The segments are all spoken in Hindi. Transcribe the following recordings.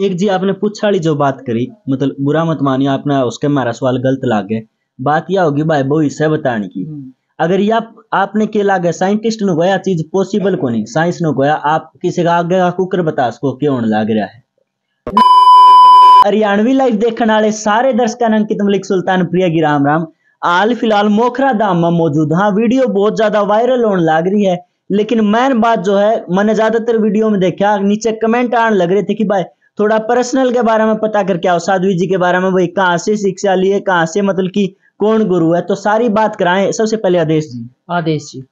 एक जी आपने पूछा जो बात करी मतलब बुरा मत मानिए आपने उसके मारा सवाल गलत लागे बात यह होगी भाई वो इसे बताने की हम्म। अगर ये आप आपने के लागे साइंटिस्ट ने गया चीज पॉसिबल को नहीं साइंस ने गया आप किसी का आगे का कुकर बता सको क्यों लाग रहा है हरियाणवी लाइव देखने वाले सारे दर्शकों अंकित मलिक सुल्तान प्रिया की राम राम हाल फिलहाल मोखरा धाम में मौजूद हाँ वीडियो बहुत ज्यादा वायरल होने लाग रही है लेकिन मैन बात जो है मैंने ज्यादातर वीडियो में देखा नीचे कमेंट आने लग रहे थे कि भाई थोड़ा पर्सनल के बारे में पता करके आओ साध्वी जी के बारे में भाई कहाँ से शिक्षा लिए कहाँ से मतलब की कौन गुरु है तो सारी बात कराएं सबसे पहले आदेश जी आदेश जी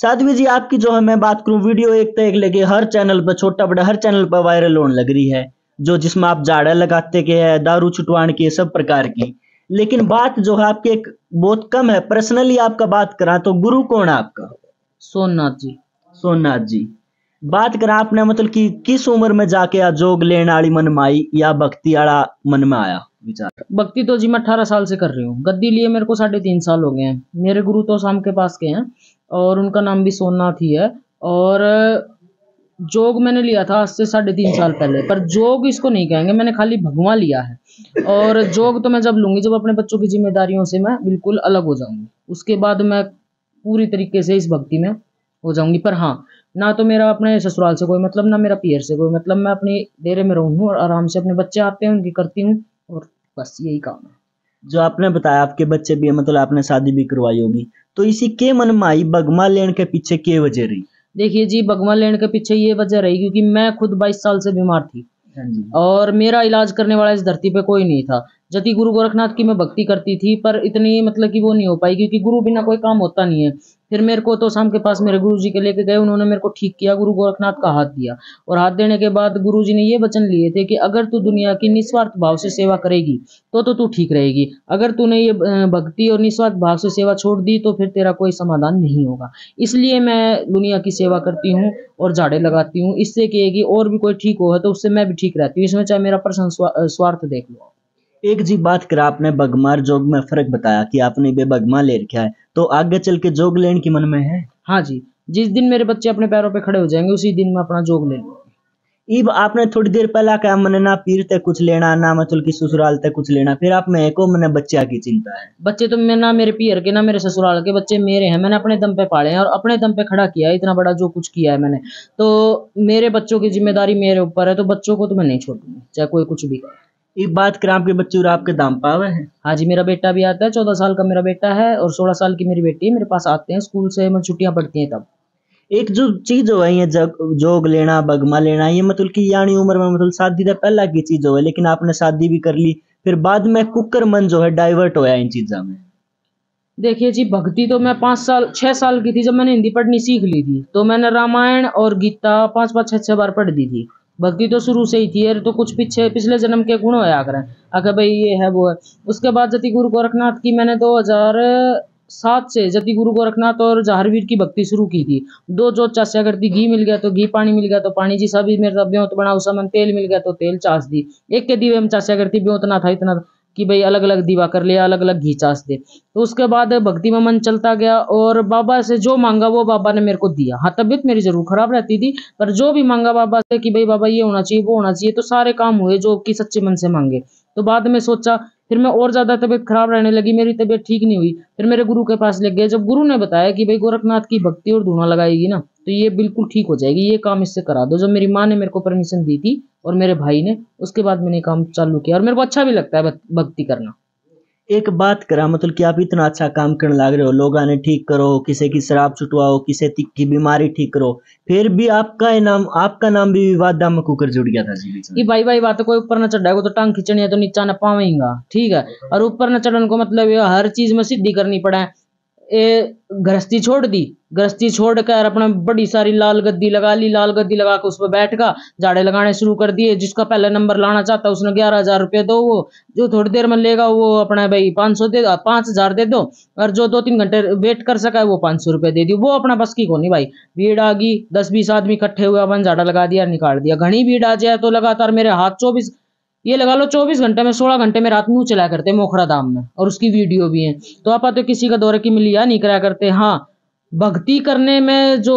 साध्वी जी आपकी जो है मैं बात करूं वीडियो एक तो एक लेके हर चैनल पर छोटा बड़ा हर चैनल पर वायरल होने लग रही है जो जिसमें आप जाड़ा लगाते के है दारू छुटवाण के सब प्रकार की लेकिन बात जो है आपके एक बहुत कम है पर्सनली आपका बात करा तो गुरु कौन है आपका सोमनाथ जी सोमनाथ जी बात करा आपने मतलब कि किस उम्र में जाके आ जोग लेने वाली मन में या भक्ति आला मन में आया विचार भक्ति तो जी मैं अठारह साल से कर रही हूँ गद्दी लिए मेरे को साढ़े तीन साल हो गए हैं मेरे गुरु तो शाम के पास के हैं और उनका नाम भी सोना ही है और जोग मैंने लिया था आज से साढ़े तीन साल पहले पर जोग इसको नहीं कहेंगे मैंने खाली भगवान लिया है और जोग तो मैं जब लूंगी जब अपने बच्चों की जिम्मेदारियों से मैं बिल्कुल अलग हो जाऊंगी उसके बाद मैं पूरी तरीके से इस भक्ति में हो जाऊंगी पर हाँ ना तो मेरा अपने ससुराल से कोई मतलब ना मेरा पियर से कोई मतलब मैं अपनी डेरे में रहूँ और आराम से अपने बच्चे आते हैं उनकी करती हूँ और बस यही काम है जो आपने बताया आपके बच्चे भी है मतलब आपने शादी भी करवाई होगी तो इसी के मन में आई बगमा लेन के पीछे के वजह रही देखिए जी बगमा लेन के पीछे ये वजह रही क्योंकि मैं खुद बाईस साल से बीमार थी हाँ और मेरा इलाज करने वाला इस धरती पे कोई नहीं था जति गुरु गोरखनाथ की मैं भक्ति करती थी पर इतनी मतलब कि वो नहीं हो पाई क्योंकि गुरु बिना कोई काम होता नहीं है फिर मेरे को तो शाम के पास मेरे गुरु जी के लेके गए उन्होंने मेरे को ठीक किया गुरु गोरखनाथ का हाथ दिया और हाथ देने के बाद गुरु जी ने ये वचन लिए थे कि अगर तू दुनिया की निस्वार्थ भाव से सेवा करेगी तो तो तू ठीक रहेगी अगर तूने ये भक्ति और निस्वार्थ भाव से सेवा छोड़ दी तो फिर तेरा कोई समाधान नहीं होगा इसलिए मैं दुनिया की सेवा करती हूँ और झाड़े लगाती हूँ इससे कि और भी कोई ठीक हो तो उससे मैं भी ठीक रहती हूँ इसमें चाहे मेरा प्रश्न स्वार्थ देख लो एक जी बात करा आपने बगमार जोग में फर्क बताया कि आपने बे बगमा ले रखा है तो आगे चल के जोग लेन की मन में है हाँ जी जिस दिन मेरे बच्चे अपने पैरों पे खड़े हो जाएंगे उसी दिन मैं अपना जोग ले इब आपने थोड़ी देर पहला कहा मैंने ना पीर तक कुछ लेना ना मतलब की ससुराल तक कुछ लेना फिर आप मैं को मैंने बच्चे की चिंता है बच्चे तो मैं ना मेरे पीर के ना मेरे ससुराल के बच्चे मेरे हैं मैंने अपने दम पे पाले हैं और अपने दम पे खड़ा किया है इतना बड़ा जो कुछ किया है मैंने तो मेरे बच्चों की जिम्मेदारी मेरे ऊपर है तो बच्चों को तो मैं नहीं छोड़ दूंगी चाहे कोई कुछ भी एक बात कराम के बच्चे और आपके दाम पावे हैं हाँ जी मेरा बेटा भी आता है चौदह साल का मेरा बेटा है और सोलह साल की मेरी बेटी है मेरे पास आते हैं स्कूल से मैं मतलब छुट्टियाँ पड़ती हैं तब एक जो चीज हो है जग, जोग लेना बगमा लेना ये मतलब की यानी उम्र में मतलब शादी का पहला की चीज हो है लेकिन आपने शादी भी कर ली फिर बाद में कुकर मन जो है डाइवर्ट होया इन चीजों में देखिए जी भक्ति तो मैं पाँच साल छह साल की थी जब मैंने हिंदी पढ़नी सीख ली थी तो मैंने रामायण और गीता पांच पांच छह छह बार पढ़ दी थी भक्ति तो शुरू से ही थी अरे तो कुछ पीछे पिछले जन्म के गुण होया करें अगर भाई ये है वो है उसके बाद जति गुरु गोरखनाथ की मैंने दो हजार सात से जति गुरु गोरखनाथ और जहरवीर की भक्ति शुरू की थी दो जोत अगर करती घी मिल गया तो घी पानी मिल गया तो पानी जी सभी मेरे ब्योत बना उस समय तेल मिल गया तो तेल चास दी एक के दीवे में चाचा करती ब्योत था इतना था। कि भाई अलग अलग दीवा कर लिया अलग अलग घीचास दे तो उसके बाद भक्ति में मन चलता गया और बाबा से जो मांगा वो बाबा ने मेरे को दिया हाँ तबीयत मेरी जरूर खराब रहती थी पर जो भी मांगा बाबा से कि भाई बाबा ये होना चाहिए वो होना चाहिए तो सारे काम हुए जो कि सच्चे मन से मांगे तो बाद में सोचा फिर मैं और ज़्यादा तबीयत खराब रहने लगी मेरी तबीयत ठीक नहीं हुई फिर मेरे गुरु के पास लग गया जब गुरु ने बताया कि भाई गोरखनाथ की भक्ति और धुआं लगाएगी ना तो ये बिल्कुल ठीक हो जाएगी ये काम इससे करा दो जब मेरी माँ ने मेरे को परमिशन दी थी और मेरे भाई ने उसके बाद मैंने काम चालू किया और मेरे को अच्छा भी लगता है भक्ति करना एक बात करा मतलब कि आप इतना अच्छा काम करने लग रहे हो लोग आने ठीक करो किसी की शराब छुटवाओ किसी की बीमारी ठीक करो फिर भी आपका नाम आपका नाम भी विवाद दाम कुकर जुड़ गया था ये भाई भाई बात तो कोई ऊपर न चढ़ा तो टांग खींचनी है तो नीचा न पावेगा ठीक है और ऊपर न चढ़ने को मतलब हर चीज में सिद्धि करनी पड़ा है ए, गृहस्थी छोड़ दी गृहस्थी छोड़कर अपना बड़ी सारी लाल गद्दी लगा ली लाल गद्दी लगा कर उस पर बैठ गया झाड़े लगाने शुरू कर दिए जिसका पहला नंबर लाना चाहता उसने ग्यारह हजार रुपये दो वो जो थोड़ी देर में लेगा वो अपना भाई पाँच सौ दे पाँच हजार दे दो और जो दो तीन घंटे वेट कर सका है वो पाँच सौ रुपये दे दी वो अपना बस की को नहीं भाई भीड़ आ गई दस बीस आदमी इकट्ठे हुए अपन झाड़ा लगा दिया निकाल दिया घनी भीड़ आ जाए तो लगातार मेरे हाथ चौबीस ये लगा लो 24 घंटे में 16 घंटे में रात मुंह चला करते मोखरा धाम में और उसकी वीडियो भी है तो आप आते किसी का दौरे की मिली या नहीं कराया करते हाँ भक्ति करने में जो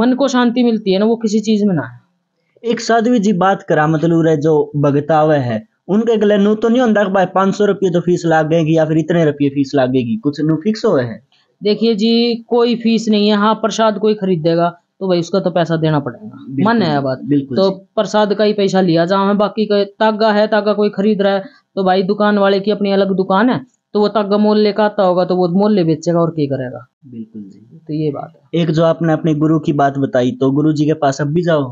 मन को शांति मिलती है ना वो किसी चीज में ना है एक साधवी जी बात करा मतलब रे जो भगतावे है उनके गले नू तो नहीं होता भाई पांच सौ रुपये तो फीस लागेगी या फिर इतने रुपये फीस लागेगी कुछ नु फिक्स हुए हैं देखिए जी कोई फीस नहीं है हाँ प्रसाद कोई खरीदेगा तो भाई उसका तो पैसा देना पड़ेगा मन है बात बिल्कुल तो प्रसाद का ही पैसा लिया जाओ है बाकी का तागा है तागा कोई खरीद रहा है तो भाई दुकान वाले की अपनी अलग दुकान है तो वो तागा मोल लेकर आता होगा तो वो मोल ले बेचेगा और क्या करेगा बिल्कुल जी तो ये बात है एक जो आपने अपने गुरु की बात बताई तो गुरु जी के पास अब भी जाओ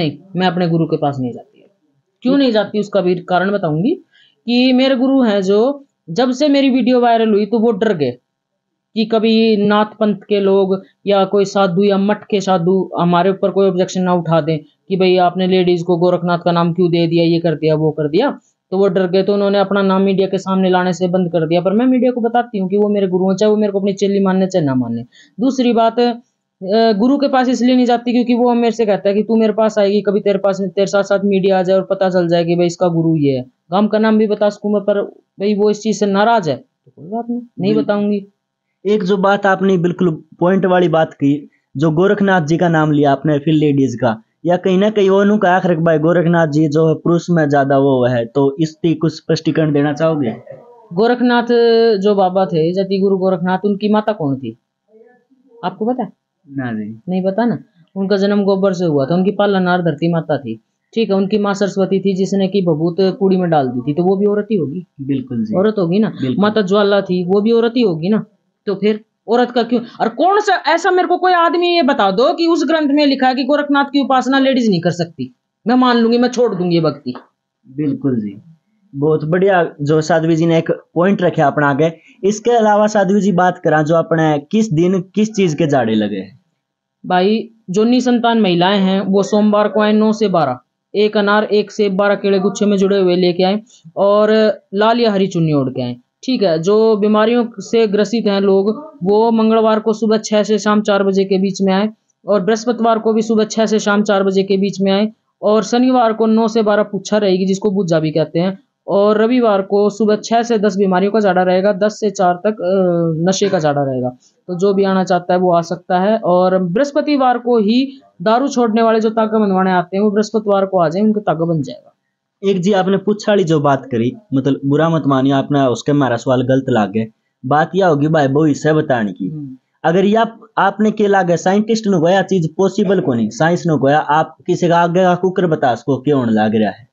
नहीं मैं अपने गुरु के पास नहीं जाती क्यों नहीं जाती उसका भी कारण बताऊंगी कि मेरे गुरु हैं जो जब से मेरी वीडियो वायरल हुई तो वो डर गए कि कभी नाथ पंथ के लोग या कोई साधु या मठ के साधु हमारे ऊपर कोई ऑब्जेक्शन ना उठा दें कि भाई आपने लेडीज को गोरखनाथ का नाम क्यों दे दिया ये कर दिया वो कर दिया तो वो डर गए तो उन्होंने अपना नाम मीडिया के सामने लाने से बंद कर दिया पर मैं मीडिया को बताती हूँ कि वो मेरे गुरु हैं चाहे वो मेरे को अपनी चेली मानने चाहे ना मानने दूसरी बात गुरु के पास इसलिए नहीं जाती क्योंकि वो मेरे से कहता है कि तू मेरे पास आएगी कभी तेरे पास तेरे साथ साथ मीडिया आ जाए और पता चल जाए कि भाई इसका गुरु ये है गांव का नाम भी बता सकूँ मैं पर भाई वो इस चीज़ से नाराज है तो कोई बात नहीं नहीं बताऊंगी एक जो बात आपने बिल्कुल पॉइंट वाली बात की जो गोरखनाथ जी का नाम लिया आपने फिर लेडीज का या कहीं ना कहीं वो का आखिर भाई गोरखनाथ जी जो है पुरुष में ज्यादा वो है तो इस कुछ स्पष्टीकरण देना चाहोगे गोरखनाथ जो बाबा थे जति गुरु गोरखनाथ उनकी माता कौन थी आपको पता ना नहीं नहीं पता ना उनका जन्म गोबर से हुआ था उनकी पालनार धरती माता थी ठीक है उनकी माँ सरस्वती थी जिसने की बबूत कुड़ी में डाल दी थी तो वो भी औरत ही होगी बिल्कुल जी औरत होगी ना माता ज्वाला थी वो भी औरत ही होगी ना तो फिर औरत का क्यों और कौन सा ऐसा मेरे को कोई आदमी ये बता दो कि उस ग्रंथ में लिखा है कि गोरखनाथ की उपासना लेडीज नहीं कर सकती मैं मान लूंगी मैं छोड़ दूंगी भक्ति बिल्कुल जी बहुत बढ़िया जो साध्वी जी ने एक पॉइंट रखे अपना आगे इसके अलावा साध्वी जी बात करा जो अपने किस दिन किस चीज के जाड़े लगे भाई नि संतान महिलाएं हैं वो सोमवार को आए नौ से बारह एक अनार एक से बारह केड़े गुच्छे में जुड़े हुए लेके आए और लाल या हरी चुन्नी ओढ़ के आए ठीक है जो बीमारियों से ग्रसित हैं लोग वो मंगलवार को सुबह छह से शाम चार बजे के बीच में आए और बृहस्पतिवार को भी सुबह छह से शाम चार बजे के बीच में आए और शनिवार को नौ से बारह पुच्छा रहेगी जिसको बुज्जा भी कहते हैं और रविवार को सुबह छह से दस बीमारियों का झाड़ा रहेगा दस से चार तक नशे का झाड़ा रहेगा तो जो भी आना चाहता है वो आ सकता है और बृहस्पतिवार को ही दारू छोड़ने वाले जो ताका बनवाने आते हैं वो बृहस्पतिवार को आ जाए उनका ताका बन जाएगा एक जी आपने पूछ वाली जो बात करी मतलब बुरा मत मानियो आपने उसके मारा सवाल गलत लागे बात यह होगी भाई वो हिस्से बताने की हम्म। अगर या आपने के लागे साइंटिस्ट ने गया चीज पॉसिबल को नहीं साइंस ने गया आप किसी का आगे का कुकर बता उसको क्यों होने लाग रहा है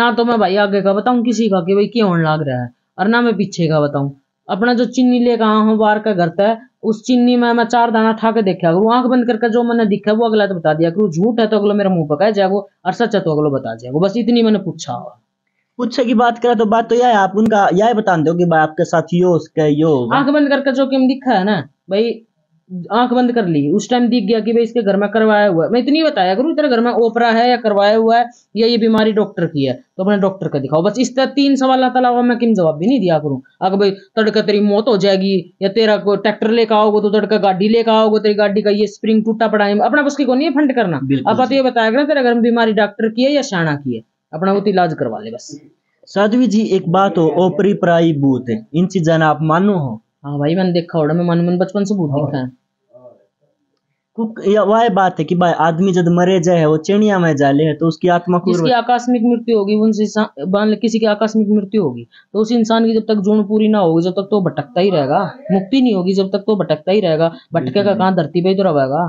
ना तो मैं भाई आगे का बताऊं किसी का कि भाई क्यों होने लाग रहा है और ना मैं पीछे का बताऊं अपना जो चीनी लेकर आया हूँ बाहर का घर है उस चीनी में मैं चार दाना ठा देखा करूँ आंख बंद करके जो मैंने दिखा वो अगला तो बता दिया करूँ झूठ है तो अगलो मेरा मुंह पकाया जाएगा और सच है तो अगलो बता जाएगा बस इतनी मैंने पूछा पूछे की बात करे तो बात तो यह है आप उनका यह बता दो कि भाई आपके साथ यो उसके यो आंख बंद करके जो कि दिखा है ना भाई आंख बंद कर ली उस टाइम दिख गया कि भाई इसके घर में करवाया हुआ है मैं इतनी बताया करूँ तेरे घर में ओपरा है या करवाया हुआ है या ये बीमारी डॉक्टर की है तो अपने डॉक्टर का दिखाओ बस इस तरह तीन सवाल अलावा मैं किन जवाब भी नहीं दिया करूँ अगर भाई तड़का तेरी मौत हो जाएगी या तेरा कोई ट्रैक्टर लेकर आओगे तो तड़का गाड़ी लेकर आओगे तेरी गाड़ी का ये स्प्रिंग टूटा पड़ा है अपना बस की को नहीं फंड करना अब तो ये बताया करना तेरा घर में बीमारी डॉक्टर की है या शाणा की है अपना वो इलाज करवा ले बस साधवी जी एक बात हो ओपरी प्राई भूत इन चीजें आप मानो हो हाँ भाई मैंने देखा होड़ा मैं मन मन बचपन से भूत हाँ। देखा है वह बात है कि भाई आदमी जब मरे जाए वो चिड़िया में जाले है तो उसकी आत्मा को आकस्मिक मृत्यु होगी उनसे किसी की आकस्मिक मृत्यु होगी तो उस इंसान की जब तक जून पूरी ना होगी जब तक तो भटकता ही रहेगा मुक्ति नहीं होगी जब तक तो भटकता ही रहेगा भटकेगा कहाँ धरती पे ही तो रहेगा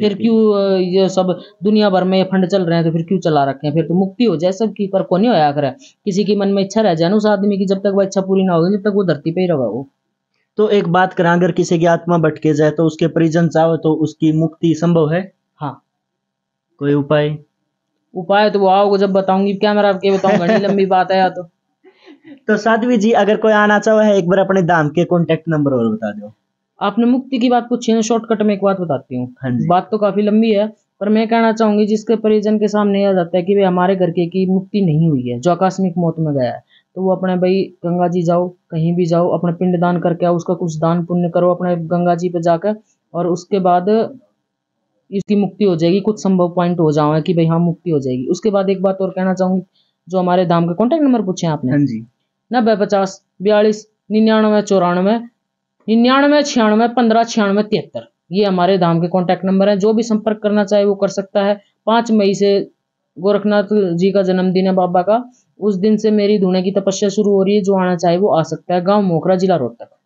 फिर क्यों ये सब दुनिया भर में फंड चल रहे हैं तो फिर क्यों चला रखे हैं फिर तो मुक्ति हो जाए सबकी पर को नहीं होया करे किसी के मन में इच्छा रह जाए ना उस आदमी की जब तक वह इच्छा पूरी ना होगी जब तक वो धरती पे ही रहेगा वो तो एक बात करें अगर किसी की आत्मा भटके जाए तो उसके परिजन चाहो तो उसकी मुक्ति संभव है हाँ कोई उपाय उपाय तो वो आओगे जब बताऊंगी क्या मेरा आपके बताऊंगा घड़ी लंबी बात है या तो तो साध्वी जी अगर कोई आना चाहो है एक बार अपने दाम के कॉन्टेक्ट नंबर और बता दो आपने मुक्ति की बात पूछी है शॉर्टकट में एक बात बताती हूँ हाँ बात तो काफी लंबी है पर मैं कहना चाहूंगी जिसके परिजन के सामने आ जाता है कि भाई हमारे घर के की मुक्ति नहीं हुई है जो आकस्मिक मौत में गया है तो वो अपने भाई गंगा जी जाओ कहीं भी जाओ अपने पिंड दान करके आओ उसका कुछ दान पुण्य करो अपने गंगा जी पे जाकर और उसके बाद इसकी मुक्ति हो जाएगी कुछ संभव पॉइंट हो जाओ कि भाई हाँ मुक्ति हो जाएगी उसके बाद एक बात और कहना चाहूंगी जो हमारे धाम के कॉन्टेक्ट नंबर पूछे आपने हाँ जी नब्बे पचास बयालीस निन्यानवे चौरानवे निन्यानवे छियानवे पंद्रह छियानवे तिहत्तर ये हमारे धाम के कॉन्टेक्ट नंबर है जो भी संपर्क करना चाहे वो कर सकता है पांच मई से गोरखनाथ जी का जन्मदिन है बाबा का उस दिन से मेरी धुने की तपस्या शुरू हो रही है जो आना चाहे वो आ सकता है गाँव मोखरा जिला रोहतक